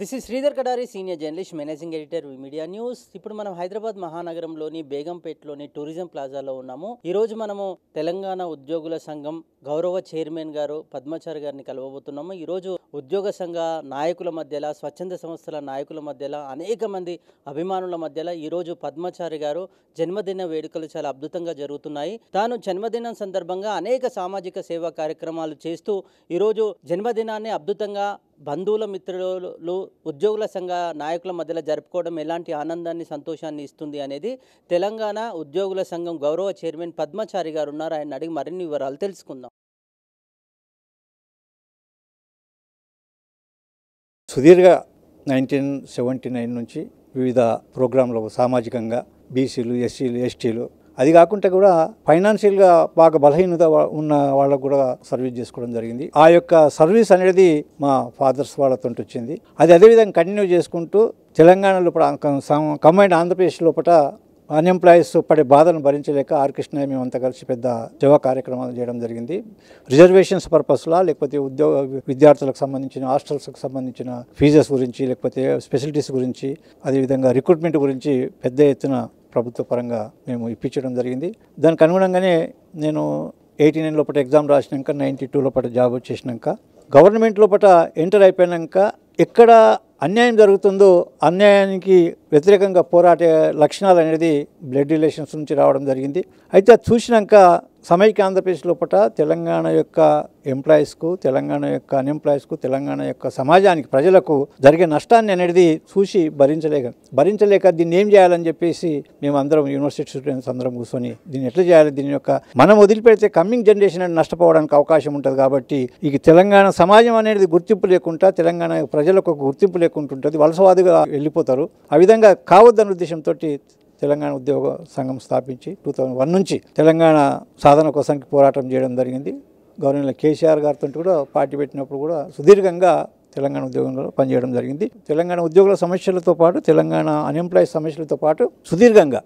this is Sridhar Kadari senior journalist managing editor media news ఇప్పుడు మనం Hyderabad మహానగరంలోని బేగంపేటలోని tourism ప్లాజాలో ఉన్నాము ఈ రోజు మనము తెలంగాణ ఉద్యోగుల సంఘం గౌరవ చైర్మన్ గారు పద్మాచారి గారిని కలవబోతున్నాము ఈరోజు ఉద్యోగ సంఘ నాయకుల మధ్యలో స్వచ్ఛంద సంస్థల నాయకుల మధ్యలో అనేక మంది అభిమానుల మధ్యలో ఈరోజు పద్మాచారి గారు జన్మదిన వేడుకలు చాలా అద్భుతంగా జరుగుతున్నాయి తాను జన్మదినం సందర్భంగా అనేక సామాజిక సేవా కార్యక్రమాలు చేస్తూ ఈరోజు జన్మదినాన్ని అద్భుతంగా బంధువుల మిత్రులు ఉద్యోగుల సంఘ నాయకుల మధ్యలో జరుపుకోవడం ఎలాంటి ఆనందాన్ని సంతోషాన్ని ఇస్తుంది అనేది తెలంగాణ ఉద్యోగుల సంఘం గౌరవ చైర్మన్ పద్మాచారి గారు ఉన్నారు ఆయన అడిగి మరిన్ని వివరాలు తెలుసుకుందాం సుదీర్ఘ నైన్టీన్ సెవెంటీ నైన్ నుంచి వివిధ ప్రోగ్రాంలు సామాజికంగా బీసీలు ఎస్సీలు ఎస్టీలు అది కాకుండా కూడా ఫైనాన్షియల్గా బాగా బలహీనత ఉన్న వాళ్ళకు కూడా సర్వీస్ చేసుకోవడం జరిగింది ఆ యొక్క సర్వీస్ అనేది మా ఫాదర్స్ వాళ్ళతో వచ్చింది అది అదేవిధంగా కంటిన్యూ చేసుకుంటూ తెలంగాణ లోపల కంబైండ్ ఆంధ్రప్రదేశ్ లోపల అన్ఎంప్లాయీస్ పడే బాధలను భరించలేక ఆర్ కృష్ణ అంతా కలిసి పెద్ద సేవా కార్యక్రమాలు చేయడం జరిగింది రిజర్వేషన్స్ పర్పస్లా లేకపోతే ఉద్యోగ విద్యార్థులకు సంబంధించిన హాస్టల్స్కి సంబంధించిన ఫీజెస్ గురించి లేకపోతే స్పెషలిటీస్ గురించి అదేవిధంగా రిక్రూట్మెంట్ గురించి పెద్ద ఎత్తున ప్రభుత్వ పరంగా మేము ఇప్పించడం జరిగింది దానికి అనుగుణంగానే నేను ఎయిటీ నైన్ లోపల ఎగ్జామ్ రాసినాక నైంటీ టూ లోపల జాబ్ వచ్చేసినాక గవర్నమెంట్ లోపల ఎంటర్ అయిపోయినాక ఎక్కడ అన్యాయం జరుగుతుందో అన్యాయానికి వ్యతిరేకంగా పోరాటే లక్షణాలు అనేది బ్లడ్ రిలేషన్స్ నుంచి రావడం జరిగింది అయితే అది చూసినాక సమైక్య ఆంధ్రప్రదేశ్ లోపల తెలంగాణ యొక్క ఎంప్లాయీస్కు తెలంగాణ యొక్క అన్ఎంప్లాయీస్కు తెలంగాణ యొక్క సమాజానికి ప్రజలకు జరిగే నష్టాన్ని అనేది చూసి భరించలేక భరించలేక దీన్ని ఏం చేయాలని చెప్పేసి మేము అందరం యూనివర్సిటీ స్టూడెంట్స్ అందరం కూర్చొని దీన్ని ఎట్లా చేయాలి దీని యొక్క మనం వదిలిపెడితే కమింగ్ జనరేషన్ అనేది నష్టపోవడానికి అవకాశం ఉంటుంది కాబట్టి ఇక తెలంగాణ సమాజం అనేది గుర్తింపు లేకుండా తెలంగాణ ప్రజలు ప్రజలకు ఒక గుర్తింపు లేకుంటుంటుంది వలసవాదిగా వెళ్ళిపోతారు ఆ విధంగా కావద్దన్న ఉద్దేశంతో తెలంగాణ ఉద్యోగ సంఘం స్థాపించి టూ థౌజండ్ వన్ నుంచి తెలంగాణ సాధన కోసం పోరాటం చేయడం జరిగింది గవర్నర్ కేసీఆర్ గారితో కూడా పార్టీ పెట్టినప్పుడు కూడా సుదీర్ఘంగా తెలంగాణ ఉద్యోగంలో పనిచేయడం జరిగింది తెలంగాణ ఉద్యోగుల సమస్యలతో పాటు తెలంగాణ అన్ఎంప్లాయీ సమస్యలతో పాటు సుదీర్ఘంగా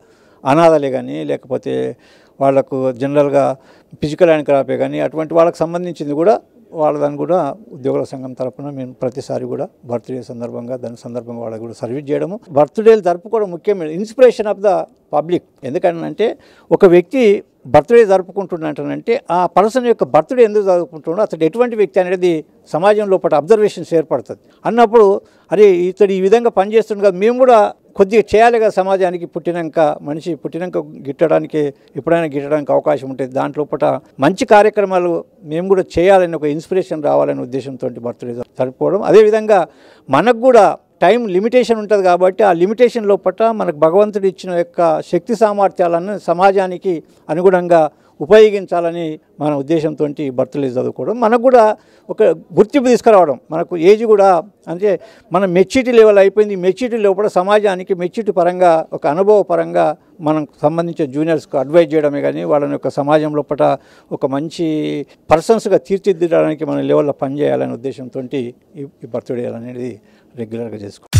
అనాథలే కానీ లేకపోతే వాళ్లకు జనరల్గా ఫిజికల్ హ్యాండ్ క్రాపే కానీ అటువంటి వాళ్ళకు సంబంధించింది కూడా వాళ్ళదని కూడా ఉద్యోగుల సంఘం తరపున మేము ప్రతిసారి కూడా బర్త్డే సందర్భంగా దాని సందర్భంగా వాళ్ళకి కూడా సర్వీస్ చేయడము బర్త్డేలు జరుపుకోవడం ముఖ్యమైన ఇన్స్పిరేషన్ ఆఫ్ ద పబ్లిక్ ఎందుకంటే ఒక వ్యక్తి బర్త్డే జరుపుకుంటున్నట్టనంటే ఆ పర్సన్ యొక్క బర్త్డే ఎందుకు జరుపుకుంటున్నాడో అతడు ఎటువంటి వ్యక్తి అనేది సమాజంలో లోపల అబ్జర్వేషన్స్ ఏర్పడుతుంది అన్నప్పుడు అరే ఇతడు ఈ విధంగా పనిచేస్తుండగా మేము కూడా కొద్దిగా చేయాలి కదా సమాజానికి పుట్టినాక మనిషి పుట్టినాక గిట్టడానికి ఎప్పుడైనా గిట్టడానికి అవకాశం ఉంటుంది దాంట్లో పట మంచి కార్యక్రమాలు మేము కూడా చేయాలని ఒక ఇన్స్పిరేషన్ రావాలనే ఉద్దేశంతో బర్త్డే జరుపుకోవడం అదేవిధంగా మనకు కూడా టైం లిమిటేషన్ ఉంటుంది కాబట్టి ఆ లిమిటేషన్ లోపల మనకు భగవంతుడు ఇచ్చిన యొక్క శక్తి సామర్థ్యాలను సమాజానికి అనుగుణంగా ఉపయోగించాలని మన ఉద్దేశంతో భర్తలు చదువుకోవడం మనకు కూడా ఒక గుర్తింపు తీసుకురావడం మనకు ఏజ్ కూడా అంటే మన మెచ్యూరిటీ లెవెల్ అయిపోయింది మెచ్యూరిటీ కూడా సమాజానికి మెచ్యూరిటీ పరంగా ఒక అనుభవ పరంగా మనం సంబంధించిన జూనియర్స్కు అడ్వైజ్ చేయడమే కానీ వాళ్ళని ఒక సమాజం లోపల ఒక మంచి పర్సన్స్గా తీర్చిదిద్దడానికి మన లెవెల్లో పనిచేయాలనే ఉద్దేశంతో ఈ బర్త్డే అనేది రెగ్యులర్గా చేసుకోవాలి